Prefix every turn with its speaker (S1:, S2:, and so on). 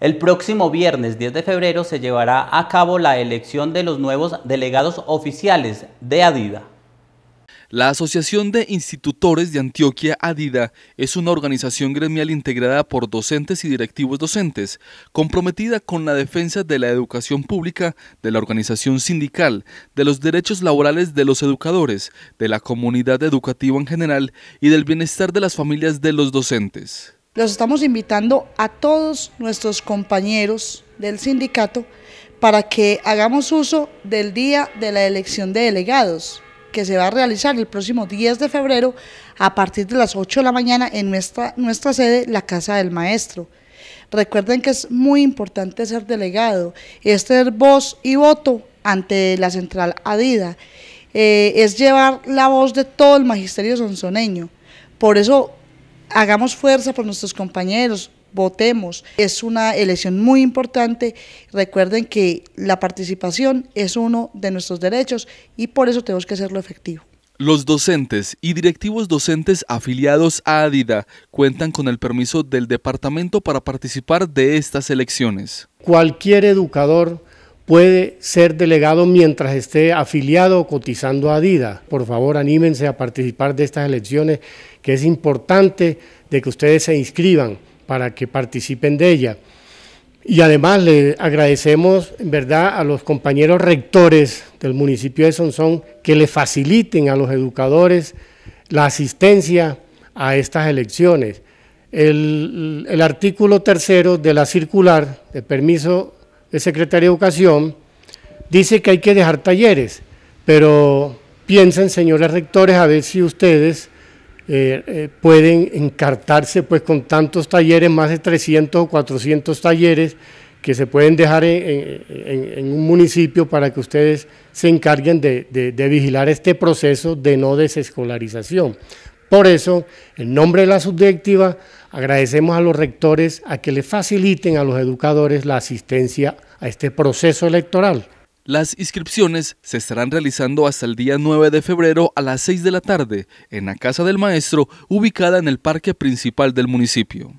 S1: El próximo viernes 10 de febrero se llevará a cabo la elección de los nuevos delegados oficiales de Adida. La Asociación de Institutores de Antioquia Adida es una organización gremial integrada por docentes y directivos docentes, comprometida con la defensa de la educación pública, de la organización sindical, de los derechos laborales de los educadores, de la comunidad educativa en general y del bienestar de las familias de los docentes.
S2: Los estamos invitando a todos nuestros compañeros del sindicato para que hagamos uso del día de la elección de delegados que se va a realizar el próximo 10 de febrero a partir de las 8 de la mañana en nuestra, nuestra sede, la Casa del Maestro. Recuerden que es muy importante ser delegado, es tener voz y voto ante la central Adida, eh, es llevar la voz de todo el magisterio sonsoneño. Por eso hagamos fuerza por nuestros compañeros, votemos. Es una elección muy importante. Recuerden que la participación es uno de nuestros derechos y por eso tenemos que hacerlo efectivo.
S1: Los docentes y directivos docentes afiliados a ADIDA cuentan con el permiso del departamento para participar de estas elecciones.
S3: Cualquier educador puede ser delegado mientras esté afiliado o cotizando a Adidas. Por favor, anímense a participar de estas elecciones, que es importante de que ustedes se inscriban para que participen de ella. Y además le agradecemos, en verdad, a los compañeros rectores del municipio de Sonsón que le faciliten a los educadores la asistencia a estas elecciones. El, el artículo tercero de la circular de permiso el secretario de Educación, dice que hay que dejar talleres, pero piensen, señores rectores, a ver si ustedes eh, eh, pueden encartarse pues con tantos talleres, más de 300 o 400 talleres que se pueden dejar en, un municipio para que ustedes se encarguen de, de vigilar este proceso de no desescolarización. Por eso, en nombre de la subdirectiva, Agradecemos a los rectores a que le faciliten a los educadores la asistencia a este proceso electoral.
S1: Las inscripciones se estarán realizando hasta el día 9 de febrero a las 6 de la tarde en la Casa del Maestro, ubicada en el parque principal del municipio.